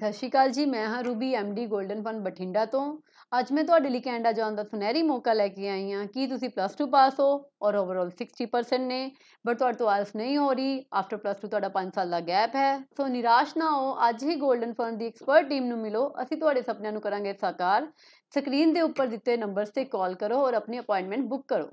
ਸਤਿ ਸ਼੍ਰੀ ਅਕਾਲ ਜੀ ਮੈਂ ਹਾਂ Ruby MD Golden Fun Bathinda ਤੋਂ ਅੱਜ ਮੈਂ ਤੁਹਾਡੇ ਲਈ ਕੈਨੇਡਾ ਜਾਣ ਦਾ ਸੁਨਹਿਰੀ ਮੌਕਾ ਲੈ ਕੇ ਆਈ ਹਾਂ ਕਿ ਤੁਸੀਂ ਪਲੱਸ 2 ਪਾਸ ਹੋ ਔਰ ਓਵਰਆਲ 60% ਨੇ ਬਟ ਤੁਹਾਡੇ ਤੋਂ ਆਲਸ ਨਹੀਂ ਹੋ ਰਹੀ ਆਫਟਰ ਪਲੱਸ 2 ਤੁਹਾਡਾ 5 ਸਾਲ ਦਾ ਗੈਪ ਹੈ ਸੋ ਨਿਰਾਸ਼ ਨਾ ਹੋ ਅੱਜ ਹੀ 골ਡਨ ਫਨ ਦੀ ਐਕਸਪਰਟ ਟੀਮ ਨੂੰ ਮਿਲੋ ਅਸੀਂ ਤੁਹਾਡੇ ਸੁਪਨਿਆਂ ਨੂੰ ਕਰਾਂਗੇ ਸਾਕਾਰ ਸਕਰੀਨ ਦੇ ਉੱਪਰ ਦਿੱਤੇ ਨੰਬਰਸ ਤੇ ਕਾਲ ਕਰੋ ਔਰ ਆਪਣੀ ਅਪਾਇੰਟਮੈਂਟ ਬੁੱਕ ਕਰੋ